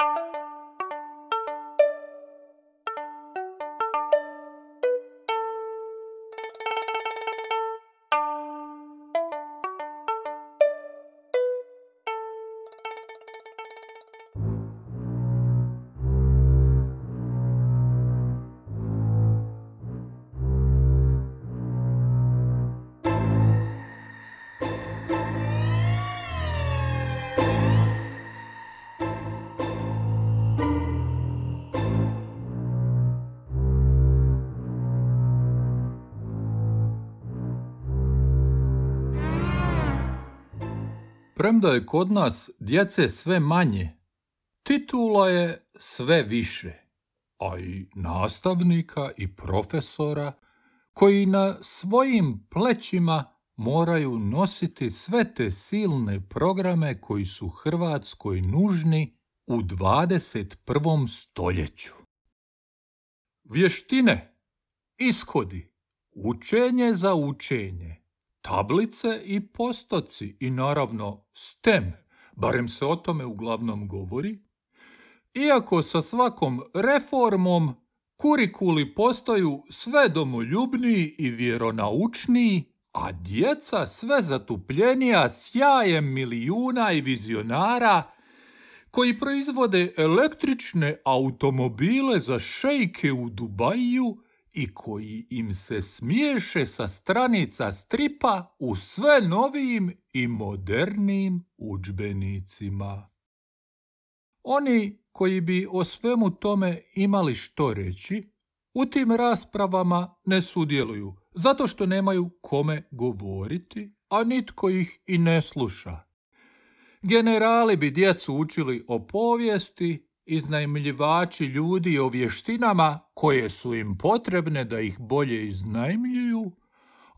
you premda je kod nas djece sve manje, titula je sve više, a i nastavnika i profesora koji na svojim plećima moraju nositi sve te silne programe koji su Hrvatskoj nužni u 21. stoljeću. Vještine, ishodi, učenje za učenje, tablice i postoci i naravno STEM, barem se o tome uglavnom govori, iako sa svakom reformom kurikuli postaju sve domoljubniji i vjeronaučniji, a djeca sve zatupljenija sjajem milijuna i vizionara koji proizvode električne automobile za šejke u Dubaju i koji im se smiješe sa stranica stripa u sve novijim i modernijim udžbenicima. Oni koji bi o svemu tome imali što reći, u tim raspravama ne sudjeluju, zato što nemaju kome govoriti, a nitko ih i ne sluša. Generali bi djecu učili o povijesti, iznajmljivači ljudi o vještinama koje su im potrebne da ih bolje iznajmljuju,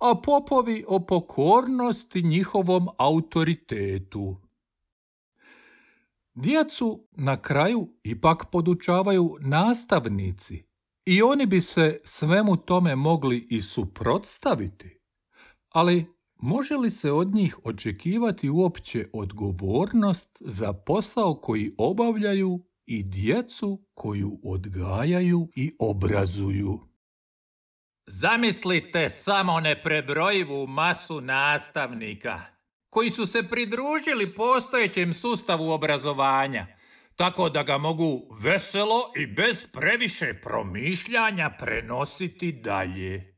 a popovi o pokornosti njihovom autoritetu. Djecu na kraju ipak podučavaju nastavnici i oni bi se svemu tome mogli i suprotstaviti, ali može li se od njih očekivati uopće odgovornost za posao koji obavljaju i djecu koju odgajaju i obrazuju. Zamislite samo neprebrojivu masu nastavnika koji su se pridružili postojećem sustavu obrazovanja, tako da ga mogu veselo i bez previše promišljanja prenositi dalje.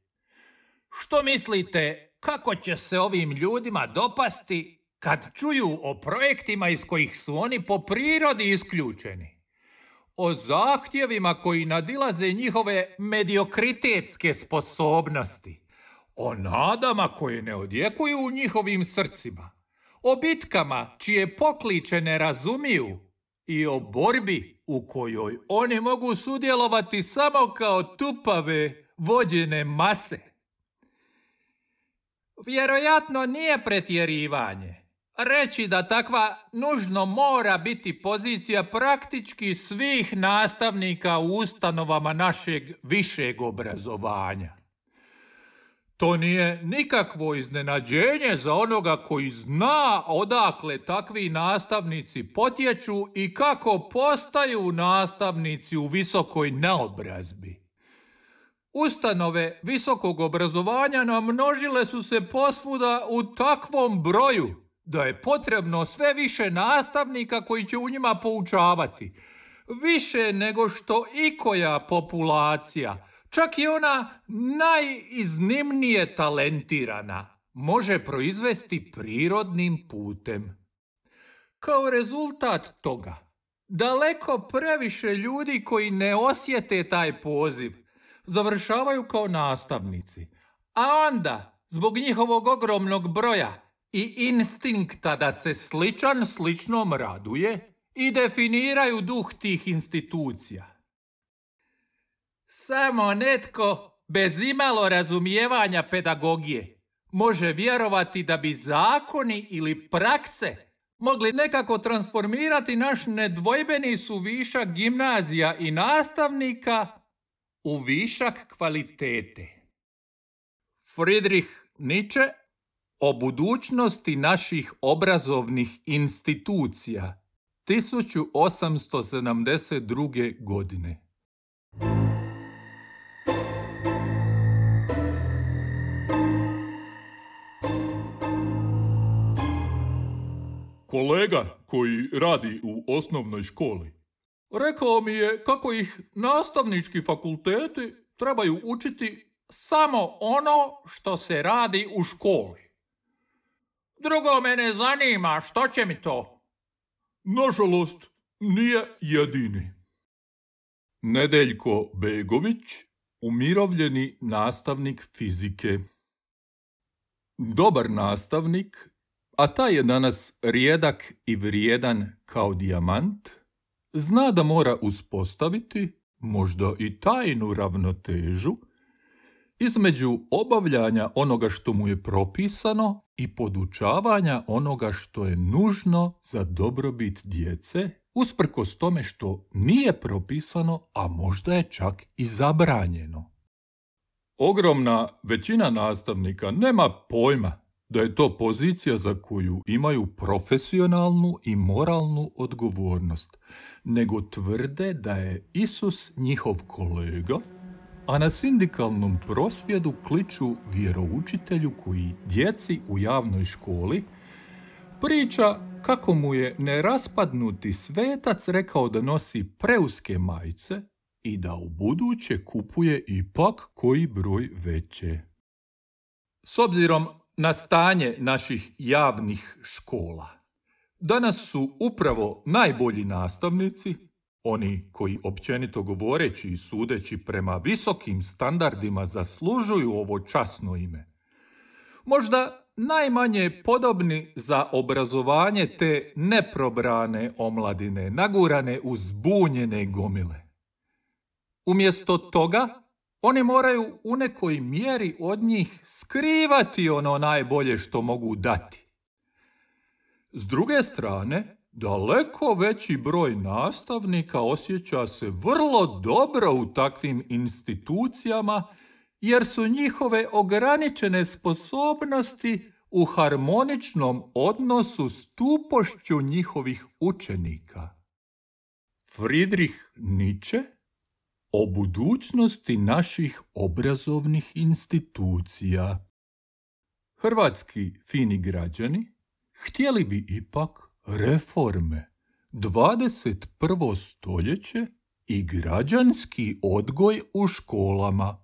Što mislite kako će se ovim ljudima dopasti kad čuju o projektima iz kojih su oni po prirodi isključeni? o zahtjevima koji nadilaze njihove mediokritetske sposobnosti, o nadama koje ne odjekuju u njihovim srcima, o bitkama čije pokliče ne razumiju i o borbi u kojoj oni mogu sudjelovati samo kao tupave vođene mase. Vjerojatno nije pretjerivanje reći da takva nužno mora biti pozicija praktički svih nastavnika u ustanovama našeg višeg obrazovanja. To nije nikakvo iznenađenje za onoga koji zna odakle takvi nastavnici potječu i kako postaju nastavnici u visokoj naobrazbi. Ustanove visokog obrazovanja namnožile su se posvuda u takvom broju da je potrebno sve više nastavnika koji će u njima poučavati. Više nego što ikoja populacija, čak i ona najiznimnije talentirana, može proizvesti prirodnim putem. Kao rezultat toga, daleko previše ljudi koji ne osjete taj poziv, završavaju kao nastavnici, a onda, zbog njihovog ogromnog broja, i instinkta da se sličan sličnom raduje i definiraju duh tih institucija. Samo netko bez imalo razumijevanja pedagogije može vjerovati da bi zakoni ili prakse mogli nekako transformirati naš nedvojbeni višak gimnazija i nastavnika u višak kvalitete. Friedrich Nietzsche o budućnosti naših obrazovnih institucija 1872. godine. Kolega koji radi u osnovnoj školi rekao mi je kako ih nastavnički fakulteti trebaju učiti samo ono što se radi u školi. Drugo mene zanima, što će mi to? Nažalost, nije jedini. Nedeljko Begović, umirovljeni nastavnik fizike. Dobar nastavnik, a taj je danas rijedak i vrijedan kao dijamant, zna da mora uspostaviti možda i tajnu ravnotežu između obavljanja onoga što mu je propisano i podučavanja onoga što je nužno za dobrobit djece, usprkos tome što nije propisano, a možda je čak i zabranjeno. Ogromna većina nastavnika nema pojma da je to pozicija za koju imaju profesionalnu i moralnu odgovornost, nego tvrde da je Isus njihov kolega a na sindikalnom prosvjedu kliču vjeroučitelju koji djeci u javnoj školi priča kako mu je neraspadnuti svetac rekao da nosi preuske majice i da u buduće kupuje ipak koji broj veće. S obzirom na stanje naših javnih škola, danas su upravo najbolji nastavnici oni koji općenito govoreći i sudeći prema visokim standardima zaslužuju ovo časno ime. Možda najmanje podobni za obrazovanje te neprobrane omladine, nagurane zbunjene gomile. Umjesto toga, oni moraju u nekoj mjeri od njih skrivati ono najbolje što mogu dati. S druge strane, Daleko veći broj nastavnika osjeća se vrlo dobro u takvim institucijama jer su njihove ograničene sposobnosti u harmoničnom odnosu s tupošću njihovih učenika. Friedrich Nietzsche o budućnosti naših obrazovnih institucija. Hrvatski fini građani htjeli bi ipak reforme, 21. stoljeće i građanski odgoj u školama.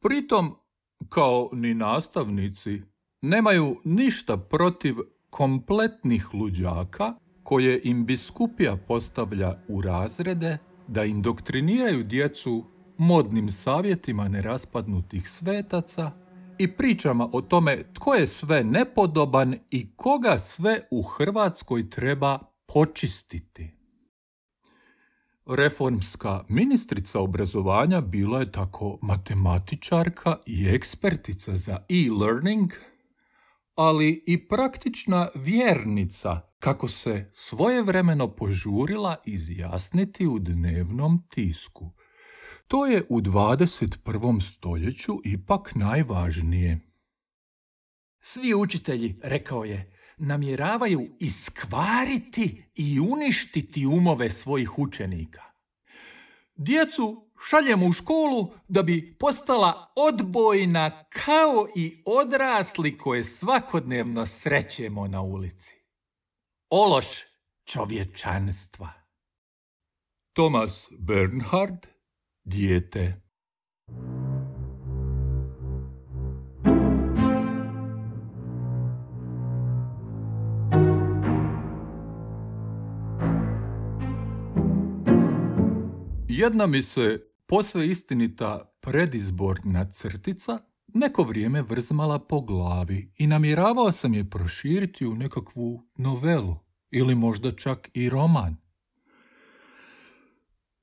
Pritom, kao ni nastavnici, nemaju ništa protiv kompletnih luđaka koje im biskupija postavlja u razrede da indoktriniraju djecu modnim savjetima neraspadnutih svetaca i pričama o tome tko je sve nepodoban i koga sve u Hrvatskoj treba počistiti. Reformska ministrica obrazovanja bila je tako matematičarka i ekspertica za e-learning, ali i praktična vjernica kako se svojevremeno požurila izjasniti u dnevnom tisku – to je u 21. stoljeću ipak najvažnije. Svi učitelji, rekao je, namjeravaju iskvariti i uništiti umove svojih učenika. Djecu šaljemo u školu da bi postala odbojna kao i odrasli koje svakodnevno srećemo na ulici. Ološ čovječanstva. Thomas Bernhard dijete. Jedna mi se posve istinita predizborna crtica neko vrijeme vrzmala po glavi i namjeravao sam je proširiti u nekakvu novelu ili možda čak i roman.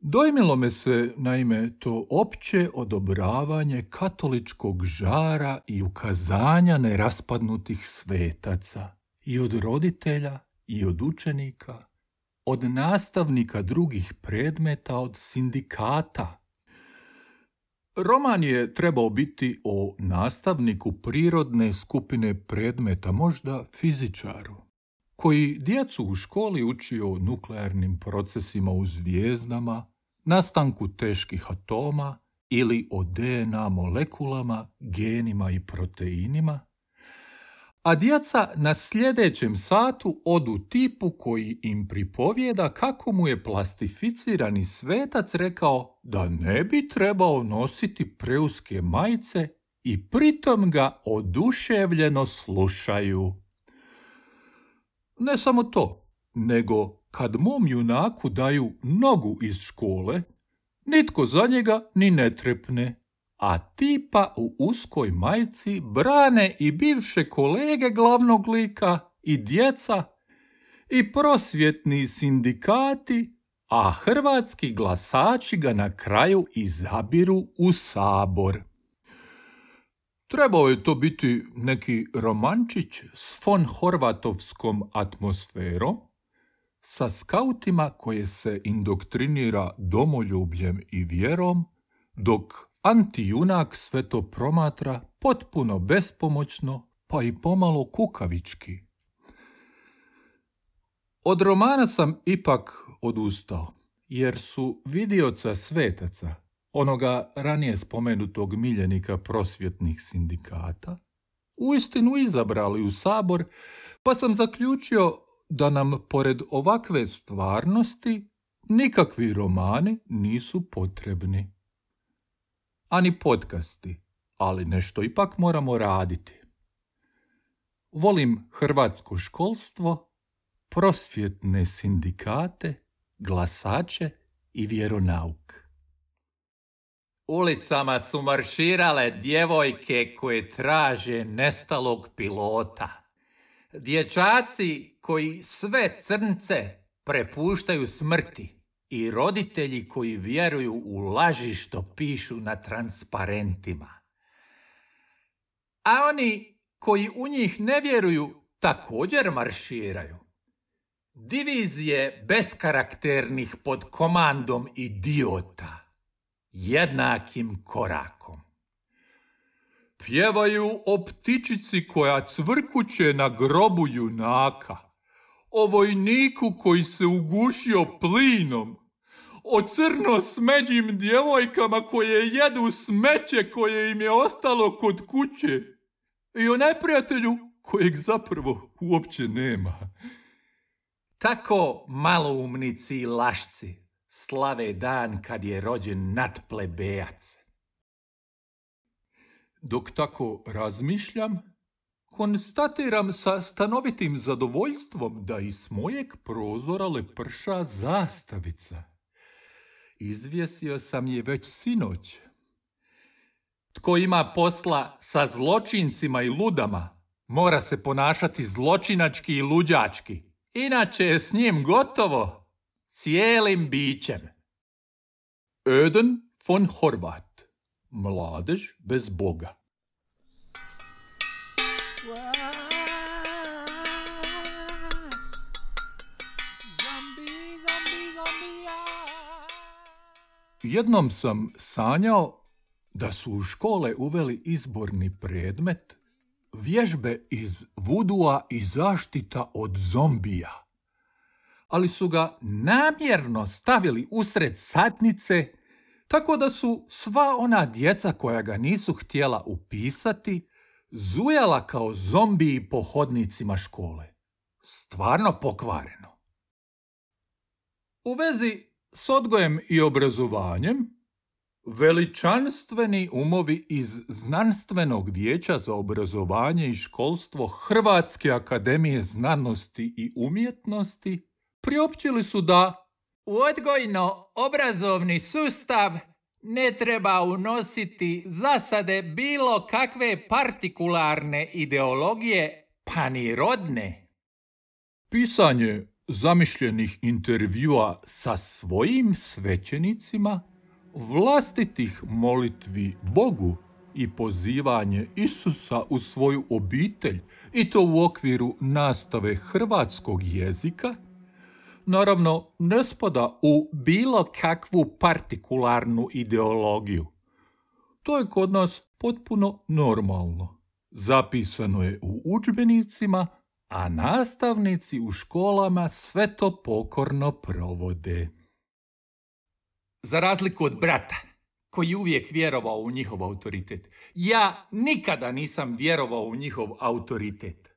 Dojmilo me se, naime, to opće odobravanje katoličkog žara i ukazanja neraspadnutih svetaca, i od roditelja, i od učenika, od nastavnika drugih predmeta, od sindikata. Roman je trebao biti o nastavniku prirodne skupine predmeta, možda fizičaru, koji djecu u školi učio o nuklearnim procesima u zvijezdama, nastanku teških atoma ili o DNA molekulama, genima i proteinima, a djeca na sljedećem satu odu tipu koji im pripovjeda kako mu je plastificirani svetac rekao da ne bi trebao nositi preuske majice i pritom ga oduševljeno slušaju. Ne samo to, nego kad mom junaku daju nogu iz škole, nitko za njega ni ne trepne, a tipa u uskoj majci brane i bivše kolege glavnog lika i djeca i prosvjetni sindikati, a hrvatski glasači ga na kraju izabiru u sabor. Trebao je to biti neki romančić s von horvatovskom atmosferom, sa skautima koje se indoktrinira domoljubljem i vjerom, dok antijunak sve to promatra potpuno bespomoćno, pa i pomalo kukavički. Od romana sam ipak odustao, jer su vidioca svetaca, onoga ranije spomenutog miljenika prosvjetnih sindikata, uistinu izabrali u sabor, pa sam zaključio da nam pored ovakve stvarnosti nikakvi romani nisu potrebni. Ani podcasti, ali nešto ipak moramo raditi. Volim hrvatsko školstvo, prosvjetne sindikate, glasače i vjeronauk. Ulicama su marširale djevojke koje traže nestalog pilota. Dječaci koji sve crnce prepuštaju smrti i roditelji koji vjeruju u laži što pišu na transparentima. A oni koji u njih ne vjeruju također marširaju. Divizije beskarakternih pod komandom idiota jednakim korak. Pjevaju o ptičici koja cvrkuće na grobu junaka, o vojniku koji se ugušio plinom, o crno smeđim djevojkama koje jedu smeće koje im je ostalo kod kuće i o neprijatelju kojeg zapravo uopće nema. Tako maloumnici i lašci slave dan kad je rođen natplebejac. Dok tako razmišljam, konstatiram sa stanovitim zadovoljstvom da iz mojeg prozora leprša zastavica. Izvjesio sam je već sinoć. Tko ima posla sa zločincima i ludama, mora se ponašati zločinački i luđački. Inače je s njim gotovo cijelim bićem. Öden von Horvat Mladež bez Boga. Jednom sam sanjao da su u škole uveli izborni predmet vježbe iz vudua i zaštita od zombija. Ali su ga namjerno stavili usred satnice tako da su sva ona djeca koja ga nisu htjela upisati, zujala kao zombiji po hodnicima škole. Stvarno pokvareno. U vezi s odgojem i obrazovanjem, veličanstveni umovi iz Znanstvenog vijeća za obrazovanje i školstvo Hrvatske akademije znanosti i umjetnosti priopćili su da u odgojno-obrazovni sustav ne treba unositi zasade bilo kakve partikularne ideologije, pa ni rodne. Pisanje zamišljenih intervjua sa svojim svećenicima, vlastitih molitvi Bogu i pozivanje Isusa u svoju obitelj i to u okviru nastave hrvatskog jezika – naravno ne spada u bilo kakvu partikularnu ideologiju. To je kod nas potpuno normalno. Zapisano je u učbenicima, a nastavnici u školama sve to pokorno provode. Za razliku od brata, koji uvijek vjerovao u njihov autoritet, ja nikada nisam vjerovao u njihov autoritet.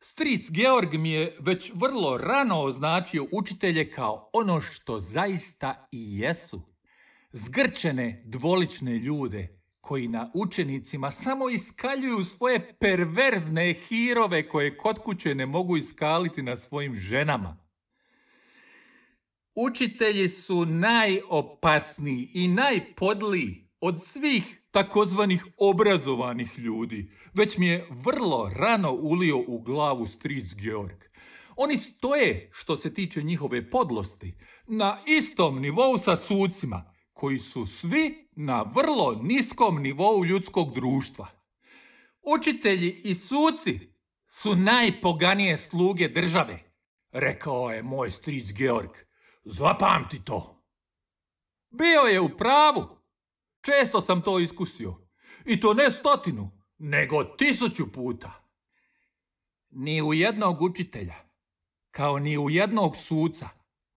Stric Georg mi je već vrlo rano označio učitelje kao ono što zaista i jesu. Zgrčene, dvolične ljude koji na učenicima samo iskaljuju svoje perverzne hirove koje kod kuće ne mogu iskaliti na svojim ženama. Učitelji su najopasniji i najpodliji od svih takozvanih obrazovanih ljudi, već mi je vrlo rano ulio u glavu stric Georg. Oni stoje, što se tiče njihove podlosti, na istom nivou sa sucima, koji su svi na vrlo niskom nivou ljudskog društva. Učitelji i suci su najpoganije sluge države, rekao je moj stric Georg. Zapamti to. Bio je u pravu, Često sam to iskusio. I to ne stotinu, nego tisuću puta. Ni u jednog učitelja, kao ni u jednog suca,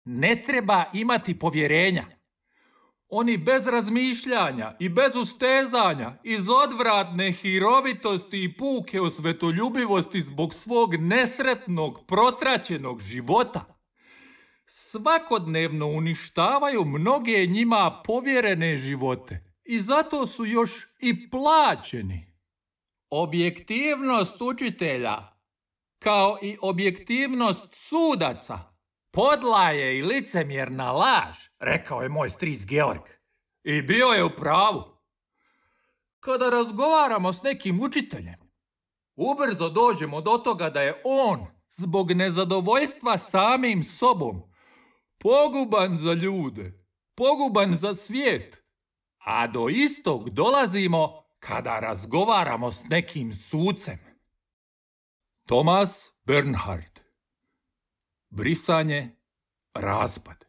ne treba imati povjerenja. Oni bez razmišljanja i bez ustezanja, iz odvratne hirovitosti i puke svetoljubivosti zbog svog nesretnog, protraćenog života, svakodnevno uništavaju mnoge njima povjerene živote i zato su još i plaćeni. Objektivnost učitelja, kao i objektivnost sudaca, podla je i licemjerna laž, rekao je moj stric Georg. I bio je u pravu. Kada razgovaramo s nekim učiteljem, ubrzo dođemo do toga da je on, zbog nezadovoljstva samim sobom, poguban za ljude, poguban za svijet, a do istog dolazimo kada razgovaramo s nekim sucem. Thomas Bernhard Brisanje, raspad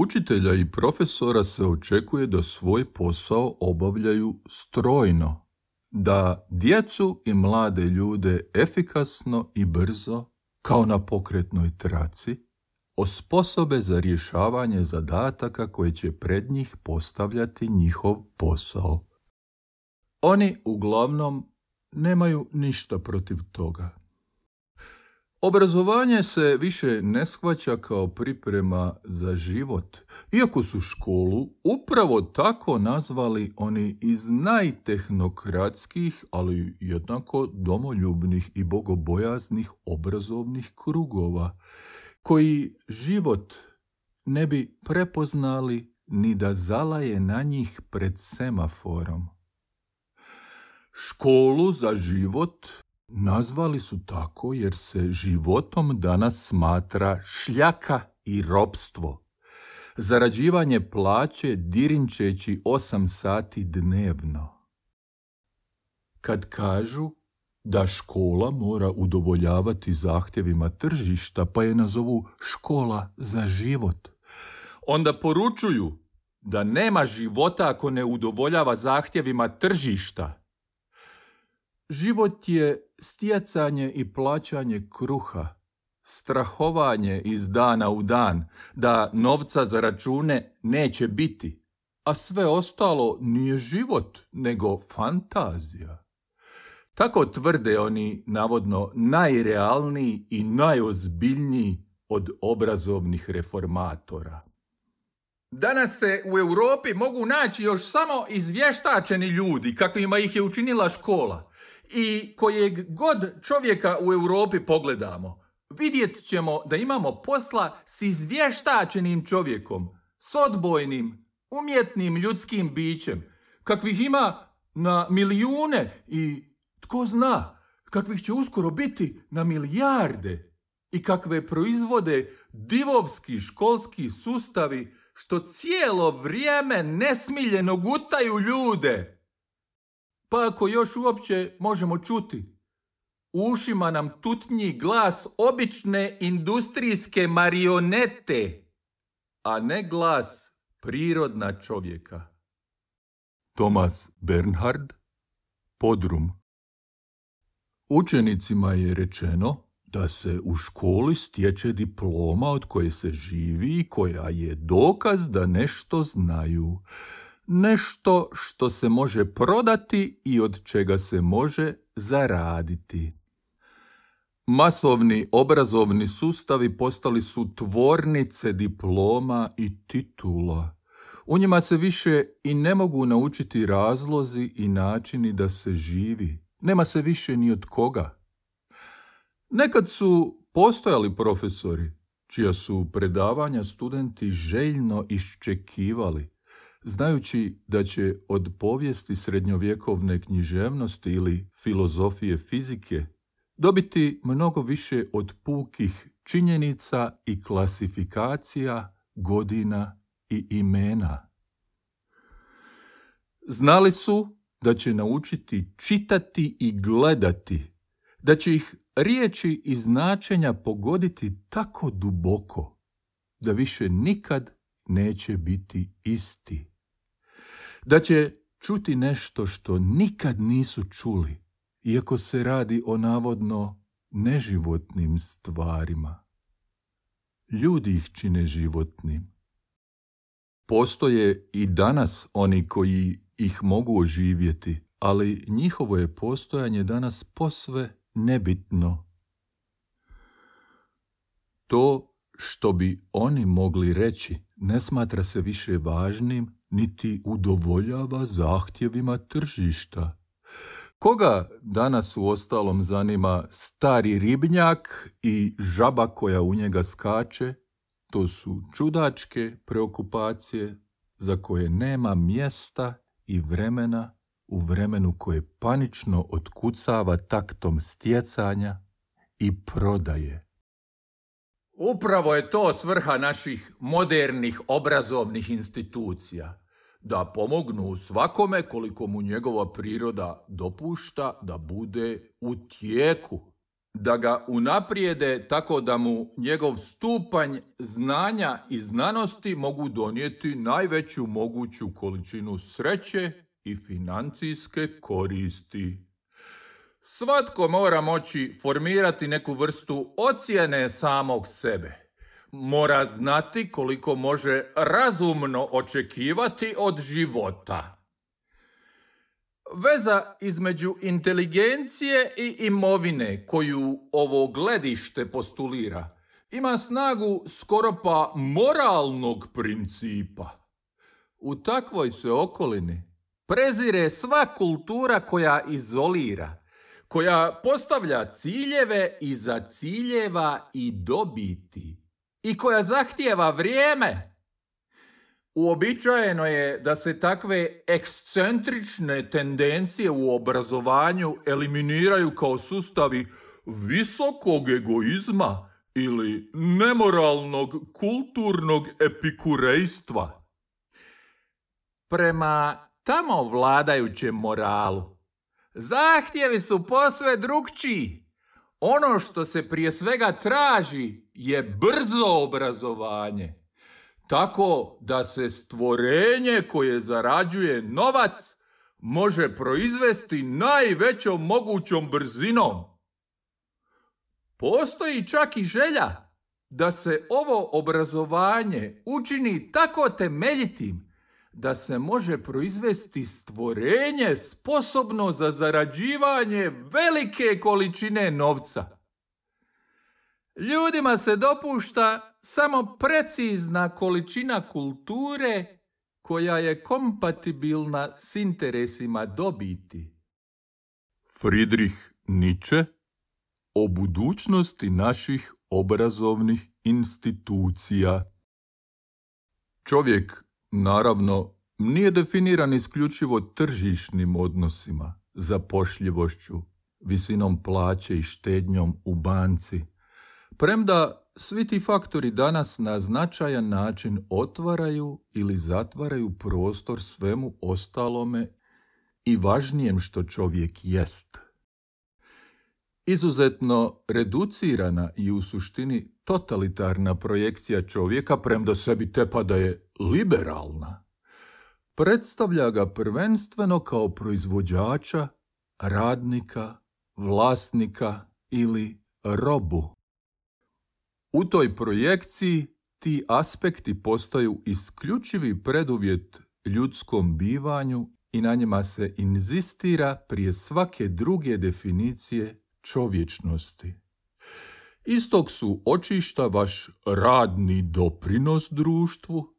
Učitelja i profesora se očekuje da svoj posao obavljaju strojno, da djecu i mlade ljude efikasno i brzo, kao na pokretnoj traci, osposobe za rješavanje zadataka koje će pred njih postavljati njihov posao. Oni uglavnom nemaju ništa protiv toga. Obrazovanje se više ne shvaća kao priprema za život, iako su školu upravo tako nazvali oni iz najtehnokratskih, ali jednako domoljubnih i bogobojaznih obrazovnih krugova, koji život ne bi prepoznali ni da zalaje na njih pred semaforom. Školu za život Nazvali su tako jer se životom danas smatra šljaka i robstvo. Zarađivanje plaće dirinčeći osam sati dnevno. Kad kažu da škola mora udovoljavati zahtjevima tržišta, pa je nazovu škola za život. Onda poručuju da nema života ako ne udovoljava zahtjevima tržišta. Život je stjecanje i plaćanje kruha, strahovanje iz dana u dan, da novca za račune neće biti, a sve ostalo nije život, nego fantazija. Tako tvrde oni navodno najrealniji i najozbiljniji od obrazovnih reformatora. Danas se u Europi mogu naći još samo izvještačeni ljudi kakvima ih je učinila škola i kojeg god čovjeka u Europi pogledamo, vidjet ćemo da imamo posla s izvještačenim čovjekom, s odbojnim, umjetnim ljudskim bićem, kakvih ima na milijune i tko zna, kakvih će uskoro biti na milijarde i kakve proizvode divovski školski sustavi što cijelo vrijeme nesmiljeno gutaju ljude pa ako još uopće možemo čuti. U ušima nam tutnji glas obične industrijske marionete, a ne glas prirodna čovjeka. Tomas Bernhard, Podrum Učenicima je rečeno da se u školi stječe diploma od koje se živi i koja je dokaz da nešto znaju nešto što se može prodati i od čega se može zaraditi. Masovni obrazovni sustavi postali su tvornice diploma i titula. U njima se više i ne mogu naučiti razlozi i načini da se živi. Nema se više ni od koga. Nekad su postojali profesori, čija su predavanja studenti željno iščekivali. Znajući da će od povijesti srednjovjekovne književnosti ili filozofije fizike dobiti mnogo više od pukih činjenica i klasifikacija godina i imena. Znali su da će naučiti čitati i gledati, da će ih riječi i značenja pogoditi tako duboko da više nikad neće biti isti da će čuti nešto što nikad nisu čuli, iako se radi o navodno neživotnim stvarima. Ljudi ih čine životnim. Postoje i danas oni koji ih mogu oživjeti, ali njihovo je postojanje danas posve nebitno. To što bi oni mogli reći ne smatra se više važnim niti udovoljava zahtjevima tržišta. Koga danas u ostalom zanima stari ribnjak i žaba koja u njega skače? To su čudačke preokupacije za koje nema mjesta i vremena u vremenu koje panično otkucava taktom stjecanja i prodaje. Upravo je to svrha naših modernih obrazovnih institucija, da pomognu svakome koliko mu njegova priroda dopušta da bude u tijeku, da ga unaprijede tako da mu njegov stupanj znanja i znanosti mogu donijeti najveću moguću količinu sreće i financijske koristi. Svatko mora moći formirati neku vrstu ocjene samog sebe. Mora znati koliko može razumno očekivati od života. Veza između inteligencije i imovine koju ovo gledište postulira ima snagu skoro pa moralnog principa. U takvoj se okolini prezire sva kultura koja izolira koja postavlja ciljeve i za ciljeva i dobiti i koja zahtijeva vrijeme. Uobičajeno je da se takve ekscentrične tendencije u obrazovanju eliminiraju kao sustavi visokog egoizma ili nemoralnog kulturnog epikurejstva. Prema tamo vladajućem moralu, Zahtjevi su posve drugčiji. Ono što se prije svega traži je brzo obrazovanje. Tako da se stvorenje koje zarađuje novac može proizvesti najvećom mogućom brzinom. Postoji čak i želja da se ovo obrazovanje učini tako temeljitim da se može proizvesti stvorenje sposobno za zarađivanje velike količine novca. Ljudima se dopušta samo precizna količina kulture koja je kompatibilna s interesima dobiti. Friedrich Nietzsche o budućnosti naših obrazovnih institucija. Čovjek Naravno, nije definiran isključivo tržišnim odnosima, zapošljivošću, visinom plaće i štednjom u banci. Premda svi ti faktori danas na značajan način otvaraju ili zatvaraju prostor svemu ostalome i važnijem što čovjek jest izuzetno reducirana i u suštini totalitarna projekcija čovjeka, premda sebi tepa da je liberalna, predstavlja ga prvenstveno kao proizvođača, radnika, vlasnika ili robu. U toj projekciji ti aspekti postaju isključivi preduvjet ljudskom bivanju i na njima se inzistira prije svake druge definicije čovječnosti. Istog su očišta vaš radni doprinos društvu,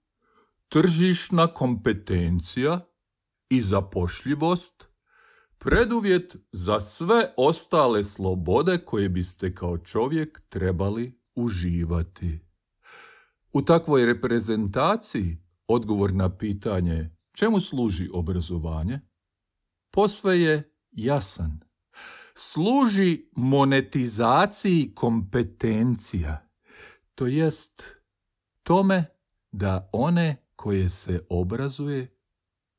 tržišna kompetencija i zapošljivost, preduvjet za sve ostale slobode koje biste kao čovjek trebali uživati. U takvoj reprezentaciji odgovor na pitanje čemu služi obrazovanje posve je jasan služi monetizaciji kompetencija, to jest tome da one koje se obrazuje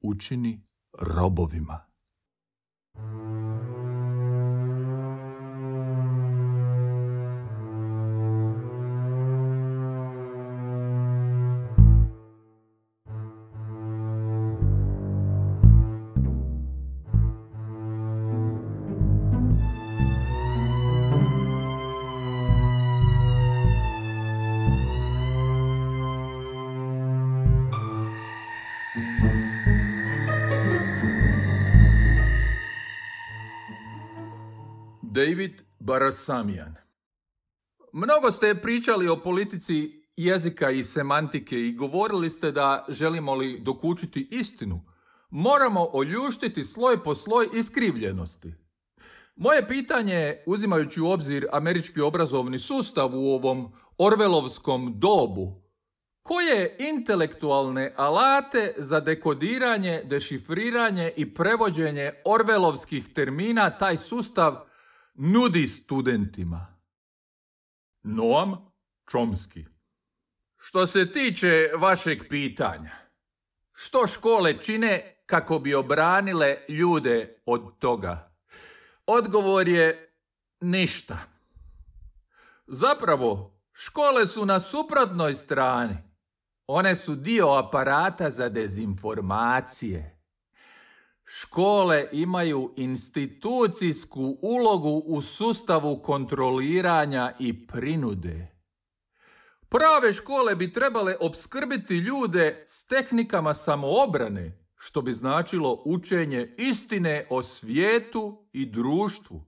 učini robovima. Barasamijan. Mnogo ste pričali o politici jezika i semantike i govorili ste da želimo li dokučiti istinu, moramo oljuštiti sloj po sloj iskrivljenosti. Moje pitanje, uzimajući u obzir američki obrazovni sustav u ovom orvelovskom dobu, koje intelektualne alate za dekodiranje, dešifriranje i prevođenje orvelovskih termina taj sustav nudi studentima. Noam Čomski Što se tiče vašeg pitanja, što škole čine kako bi obranile ljude od toga? Odgovor je ništa. Zapravo, škole su na suprotnoj strani. One su dio aparata za dezinformacije. Škole imaju institucijsku ulogu u sustavu kontroliranja i prinude. Prave škole bi trebale obskrbiti ljude s tehnikama samoobrane, što bi značilo učenje istine o svijetu i društvu.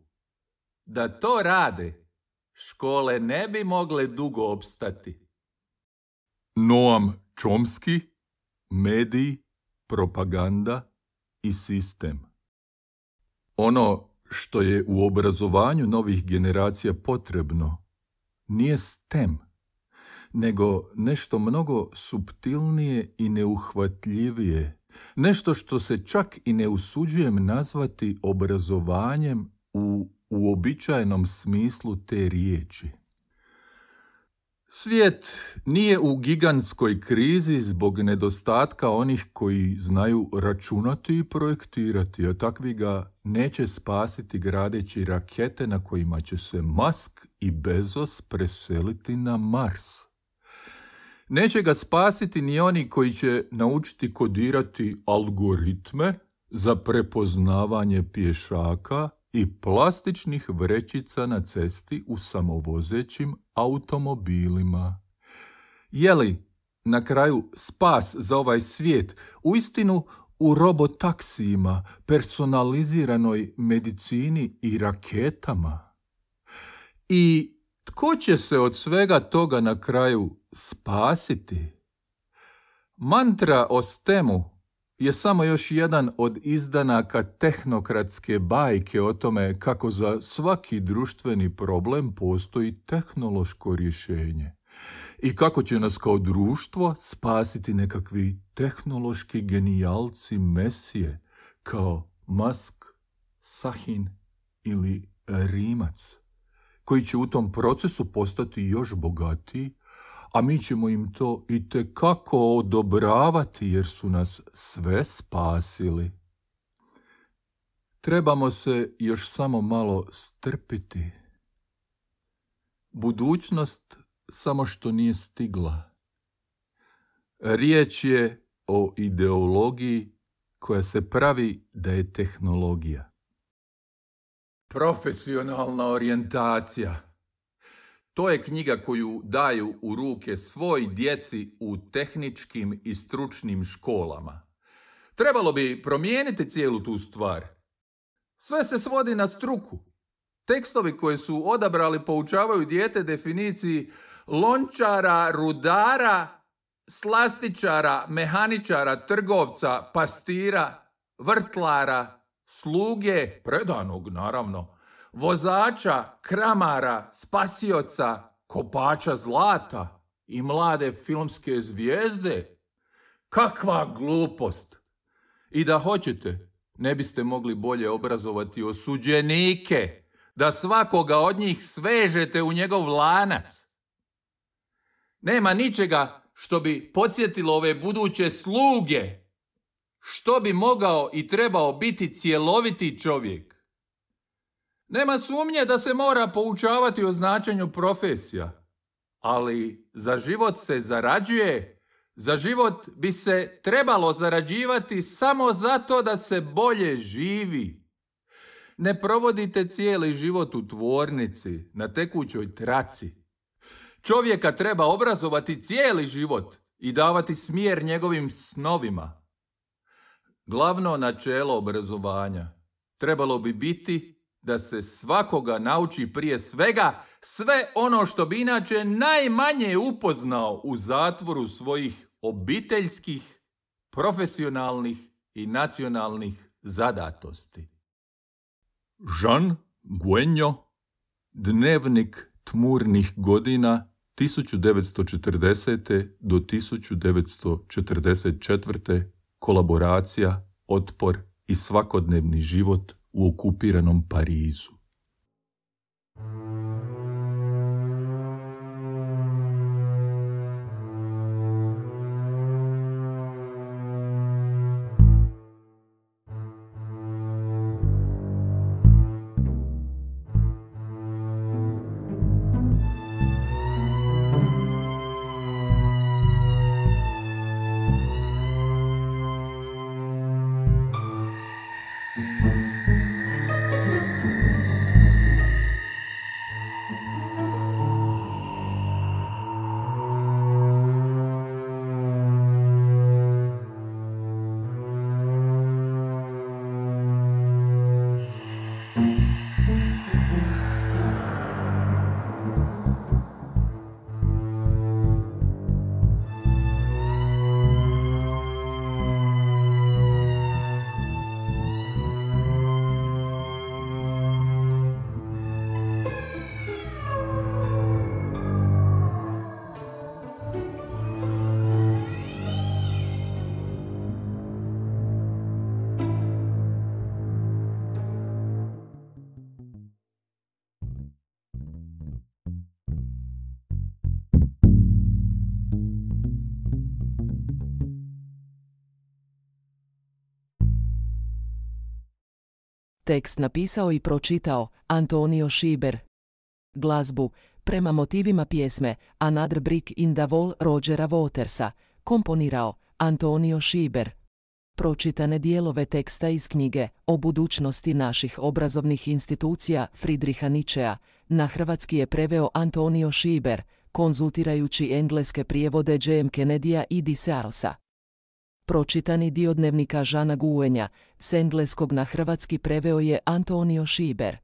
Da to rade, škole ne bi mogle dugo opstati. Noam Čomski, mediji, propaganda i sistem. Ono što je u obrazovanju novih generacija potrebno nije STEM, nego nešto mnogo subtilnije i neuhvatljivije, nešto što se čak i ne usuđujem nazvati obrazovanjem u uobičajenom smislu te riječi. Svijet nije u gigantskoj krizi zbog nedostatka onih koji znaju računati i projektirati, a takvi ga neće spasiti gradeći rakete na kojima će se Musk i Bezos preseliti na Mars. Neće ga spasiti ni oni koji će naučiti kodirati algoritme za prepoznavanje pješaka i plastičnih vrećica na cesti u samovozećim automobilima. Je li na kraju spas za ovaj svijet uistinu u robotaksijima, personaliziranoj medicini i raketama? I tko će se od svega toga na kraju spasiti? Mantra o stemu je samo još jedan od izdanaka tehnokratske bajke o tome kako za svaki društveni problem postoji tehnološko rješenje i kako će nas kao društvo spasiti nekakvi tehnološki genijalci mesije kao Musk, Sahin ili Rimac, koji će u tom procesu postati još bogatiji a mi ćemo im to i kako odobravati jer su nas sve spasili. Trebamo se još samo malo strpiti. Budućnost samo što nije stigla. Riječ je o ideologiji koja se pravi da je tehnologija. Profesionalna orijentacija to je knjiga koju daju u ruke svoj djeci u tehničkim i stručnim školama. Trebalo bi promijeniti cijelu tu stvar. Sve se svodi na struku. Tekstovi koje su odabrali poučavaju dijete definiciji lončara, rudara, slastičara, mehaničara, trgovca, pastira, vrtlara, sluge, predanog naravno, vozača, kramara, spasioca, kopača zlata i mlade filmske zvijezde? Kakva glupost! I da hoćete, ne biste mogli bolje obrazovati osuđenike, da svakoga od njih svežete u njegov lanac. Nema ničega što bi podsjetilo ove buduće sluge, što bi mogao i trebao biti cjeloviti čovjek. Nema sumnje da se mora poučavati o značenju profesija, ali za život se zarađuje, za život bi se trebalo zarađivati samo zato da se bolje živi. Ne provodite cijeli život u tvornici, na tekućoj traci. Čovjeka treba obrazovati cijeli život i davati smjer njegovim snovima. Glavno načelo obrazovanja trebalo bi biti da se svakoga nauči prije svega sve ono što bi inače najmanje upoznao u zatvoru svojih obiteljskih, profesionalnih i nacionalnih zadatosti. Jean Guenjo, Dnevnik tmurnih godina 1940. do 1944. kolaboracija, otpor i svakodnevni život o não num paraíso Tekst napisao i pročitao Antonio Šiber. Glazbu prema motivima pjesme Another Brick in the Wall Rogera Watersa komponirao Antonio Šiber. Pročitane dijelove teksta iz knjige o budućnosti naših obrazovnih institucija Fridriha Ničea na hrvatski je preveo Antonio Šiber, konzultirajući engleske prijevode J.M. Kennedia i Sarosa. Pročitani dio dnevnika Žana Guenja, s engleskog na hrvatski preveo je Antonio Šiber.